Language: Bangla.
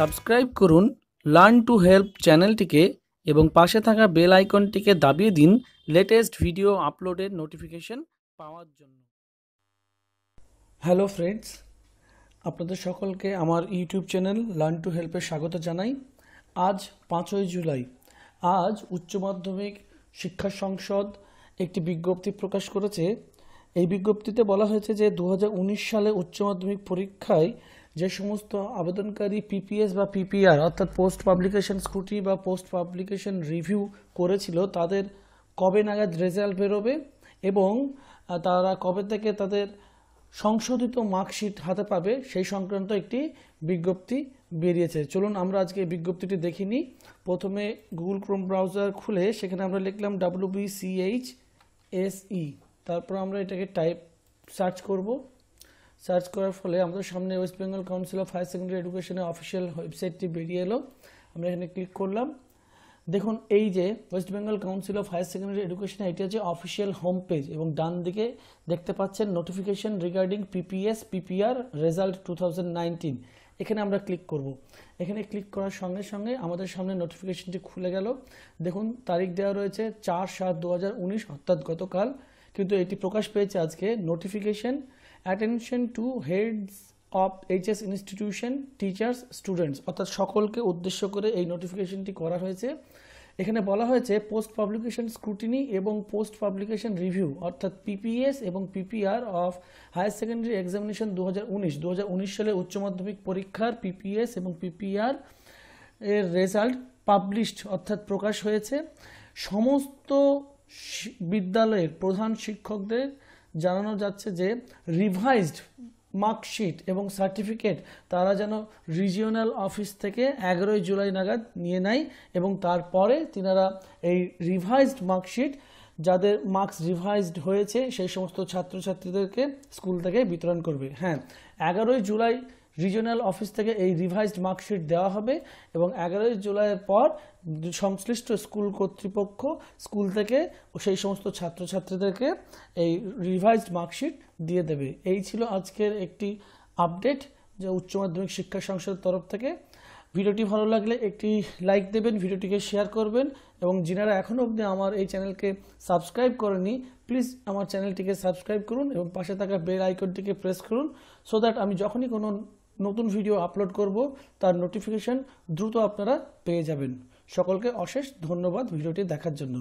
সাবস্ক্রাইব করুন লার্ন টু হেল্প চ্যানেলটিকে এবং পাশে থাকা বেল আইকনটিকে দাবিয়ে দিন লেটেস্ট ভিডিও আপলোডের নোটিফিকেশন পাওয়ার জন্য হ্যালো ফ্রেন্ডস আপনাদের সকলকে আমার ইউটিউব চ্যানেল লার্ন টু হেল্পের স্বাগত জানাই আজ পাঁচই জুলাই আজ উচ্চ মাধ্যমিক শিক্ষা সংসদ একটি বিজ্ঞপ্তি প্রকাশ করেছে এই বিজ্ঞপ্তিতে বলা হয়েছে যে দু সালে উচ্চ মাধ্যমিক পরীক্ষায় যে সমস্ত আবেদনকারী পিপিএস বা পিপিআর অর্থাৎ পোস্ট পাবলিকেশন স্ক্রুটি বা পোস্ট পাবলিকেশন রিভিউ করেছিল তাদের কবে নাগাদ রেজাল্ট বেরোবে এবং তারা কবে থেকে তাদের সংশোধিত মার্কশিট হাতে পাবে সেই সংক্রান্ত একটি বিজ্ঞপ্তি বেরিয়েছে চলুন আমরা আজকে এই বিজ্ঞপ্তিটি দেখিনি প্রথমে গুগল ক্রোম ব্রাউজার খুলে সেখানে আমরা লিখলাম WBCH SE C H S E তারপর আমরা এটাকে টাইপ সার্চ করবো সার্চ করার ফলে আমাদের সামনে West Bengal council of higher secondary এডুকেশনের অফিসিয়াল ওয়েবসাইটটি বেরিয়ে এলো আমরা এখানে ক্লিক করলাম দেখুন এই যে West Bengal council of higher secondary education এটি হচ্ছে অফিসিয়াল হোম পেজ এবং ডান দিকে দেখতে পাচ্ছেন notification regarding PPS PPR result to এখানে আমরা ক্লিক করব। এখানে ক্লিক করার সঙ্গে সঙ্গে আমাদের সামনে নোটিফিকেশনটি খুলে গেল দেখুন তারিখ দেওয়া রয়েছে চার সাত দু হাজার উনিশ অর্থাৎ গতকাল কিন্তু এটি প্রকাশ পেয়েছে আজকে notification attention to heads of HS institution teachers students অর্থাৎ সকলকে উদ্দেশ্য করে এই নোটিফিকেশনটি করা হয়েছে এখানে বলা হয়েছে পোস্ট পাবলিকেশন স্ক্রুটিনি এবং পোস্ট পাবলিকেশন রিভিউ অর্থাৎ পিপিএস এবং PPR of higher secondary examination দু হাজার উনিশ সালে উচ্চ মাধ্যমিক পরীক্ষার পিপিএস এবং পিপিআর এর রেজাল্ট পাবলিশড অর্থাৎ প্রকাশ হয়েছে সমস্ত বিদ্যালয়ের প্রধান শিক্ষকদের জানানো যাচ্ছে যে রিভাইজড মার্কশিট এবং সার্টিফিকেট তারা যেন রিজিওনাল অফিস থেকে এগারোই জুলাই নাগাদ নিয়ে নেয় এবং তারপরে তিনারা এই রিভাইজড মার্কশিট যাদের মার্কস রিভাইজড হয়েছে সেই সমস্ত ছাত্রছাত্রীদেরকে স্কুল থেকে বিতরণ করবে হ্যাঁ এগারোই জুলাই রিজিওনাল অফিস থেকে এই রিভাইজড মার্কশিট দেওয়া হবে এবং এগারোই জুলাইয়ের পর সংশ্লিষ্ট স্কুল কর্তৃপক্ষ স্কুল থেকে সেই সমস্ত ছাত্রছাত্রীদেরকে এই রিভাইজড মার্কশিট দিয়ে দেবে এই ছিল আজকের একটি আপডেট যা উচ্চ মাধ্যমিক শিক্ষা সংসদের তরফ থেকে ভিডিওটি ভালো লাগলে একটি লাইক দেবেন ভিডিওটিকে শেয়ার করবেন এবং যিনারা এখনও অবধি আমার এই চ্যানেলকে সাবস্ক্রাইব করেনি প্লিজ আমার চ্যানেলটিকে সাবস্ক্রাইব করুন এবং পাশে থাকা বেল আইকনটিকে প্রেস করুন সো দ্যাট আমি যখনই কোনো নতুন ভিডিও আপলোড করব তার নোটিফিকেশান দ্রুত আপনারা পেয়ে যাবেন সকলকে অশেষ ধন্যবাদ ভিডিওটি দেখার জন্য